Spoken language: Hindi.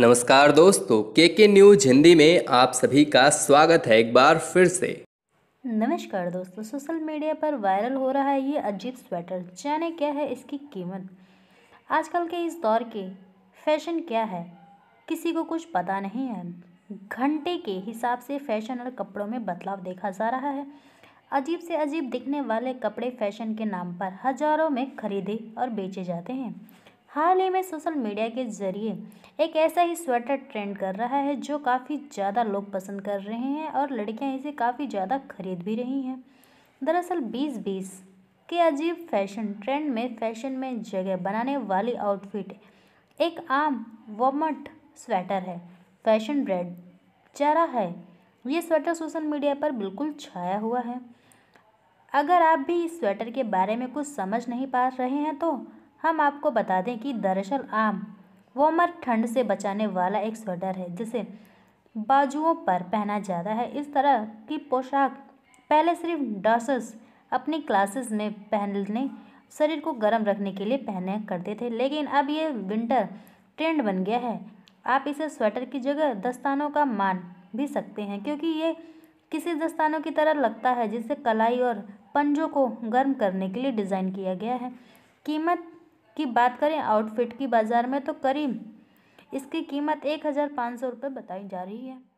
नमस्कार दोस्तों के के न्यूज हिंदी में आप सभी का स्वागत है एक बार फिर से नमस्कार दोस्तों सोशल मीडिया पर वायरल हो रहा है ये अजीब स्वेटर जाने क्या है इसकी कीमत आजकल के इस दौर के फैशन क्या है किसी को कुछ पता नहीं है घंटे के हिसाब से फैशन और कपड़ों में बदलाव देखा जा रहा है अजीब से अजीब दिखने वाले कपड़े फैशन के नाम पर हजारों में खरीदे और बेचे जाते हैं हाल ही में सोशल मीडिया के ज़रिए एक ऐसा ही स्वेटर ट्रेंड कर रहा है जो काफ़ी ज़्यादा लोग पसंद कर रहे हैं और लड़कियां इसे काफ़ी ज़्यादा खरीद भी रही हैं दरअसल बीस बीस के अजीब फैशन ट्रेंड में फैशन में जगह बनाने वाली आउटफिट एक आम वमट स्वेटर है फैशन ब्रेड चरा है ये स्वेटर सोशल मीडिया पर बिल्कुल छाया हुआ है अगर आप भी इस स्वेटर के बारे में कुछ समझ नहीं पा रहे हैं तो हम आपको बता दें कि दरअसल आम वॉमर ठंड से बचाने वाला एक स्वेटर है जिसे बाजुओं पर पहना जाता है इस तरह की पोशाक पहले सिर्फ डॉसर्स अपनी क्लासेस में पहनने शरीर को गर्म रखने के लिए पहने करते थे लेकिन अब ये विंटर ट्रेंड बन गया है आप इसे स्वेटर की जगह दस्तानों का मान भी सकते हैं क्योंकि ये किसी दस्तानों की तरह लगता है जिसे कलाई और पंजों को गर्म करने के लिए डिज़ाइन किया गया है कीमत की बात करें आउटफिट की बाज़ार में तो करीब इसकी कीमत एक हज़ार पाँच सौ रुपये बताई जा रही है